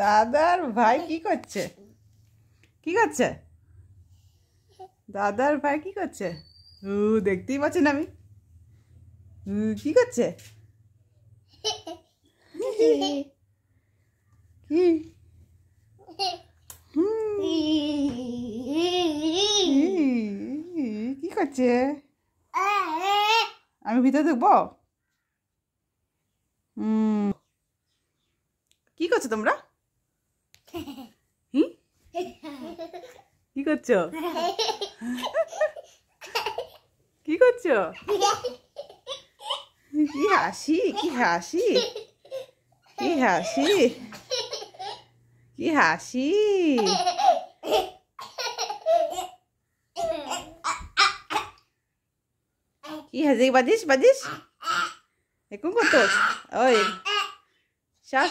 দাদার ভাই কি করছে কি করছে দাদার ভাই কি করছে ও দেখতেই পাচ্ছেন আমি কি করছে কি কি করছে আমি ভিতরে ঢুকবো করছো তোমরা কি করছো কি করছো কি হাসি কি হাসি কি হাসি কি হাসি কি হাসি বাদিস বাদিস এখন করতো ওই সব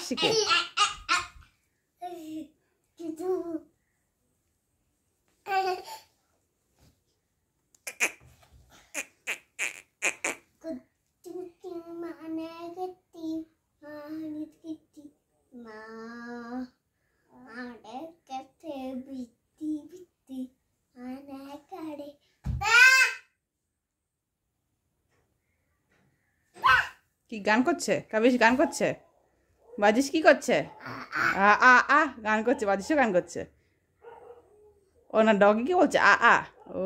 কি গান করছে কাবিস গান করছে বাজিস কি করছে আ আ আ গান করছে বাজিসও গান করছে ও না ডগি কি বলছে আ আ ও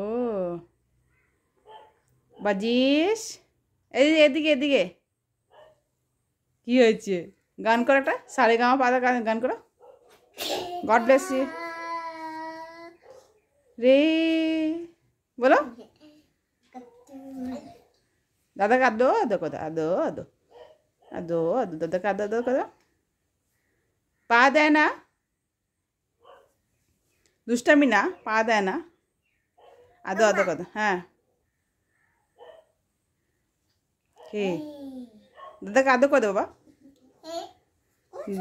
বাজিস এই এদিকে এদিকে কি হয়েছে গান করো একটা সারে গামা পাতা গান করো গড ব্লেস ইউ রে বলো দাদা কাদো আদো কথা আদো আদো ಅದು ಅದು ದೊಡ್ಡಕ್ಕೆ ಅದು ಕದ ಪಾದೇನ ದುಷ್ಟಮಿನ ಪಾದೇನ ಅದು ಅದು ಕದ ಹಾ ಹೇ ದೊಡ್ಡಕ್ಕೆ ಅದು ಹೋದವ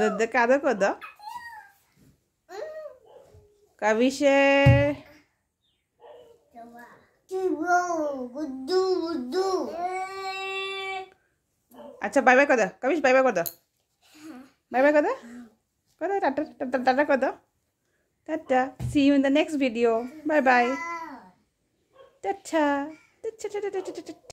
ದೊಡ್ಡಕ್ಕೆ ಅದಕ್ಕೆ ಹೋದ ಕವಿಷೆ ಗುದ್ದು ಗುದ್ದು अच्छा बाय बाय कर दो कविश बाय बाय कर दो बाय बाय कर दो कर दो टाटा टाटा कर दो tata see you in the next video bye bye tata tata Tata